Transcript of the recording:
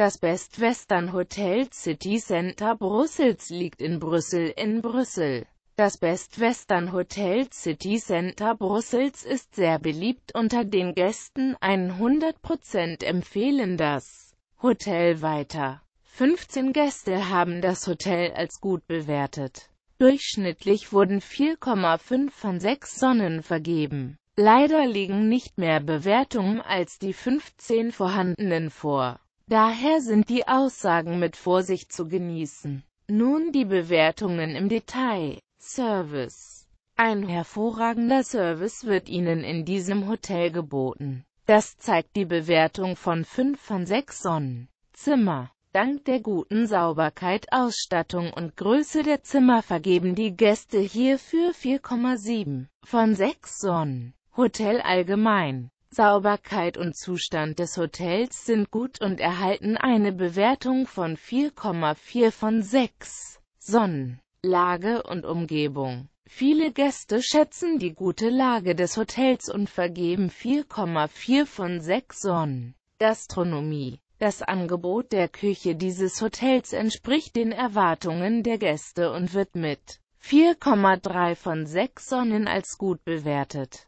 Das Best Western Hotel City Center Brüssels liegt in Brüssel in Brüssel. Das Best Western Hotel City Center Brüssels ist sehr beliebt unter den Gästen, 100% empfehlen das Hotel weiter. 15 Gäste haben das Hotel als gut bewertet. Durchschnittlich wurden 4,5 von 6 Sonnen vergeben. Leider liegen nicht mehr Bewertungen als die 15 vorhandenen vor. Daher sind die Aussagen mit Vorsicht zu genießen. Nun die Bewertungen im Detail. Service. Ein hervorragender Service wird Ihnen in diesem Hotel geboten. Das zeigt die Bewertung von 5 von 6 Sonnen. Zimmer. Dank der guten Sauberkeit, Ausstattung und Größe der Zimmer vergeben die Gäste hierfür 4,7 von 6 Sonnen. Hotel allgemein. Sauberkeit und Zustand des Hotels sind gut und erhalten eine Bewertung von 4,4 von 6. Sonnen, Lage und Umgebung. Viele Gäste schätzen die gute Lage des Hotels und vergeben 4,4 von 6 Sonnen. Gastronomie. Das Angebot der Küche dieses Hotels entspricht den Erwartungen der Gäste und wird mit 4,3 von 6 Sonnen als gut bewertet.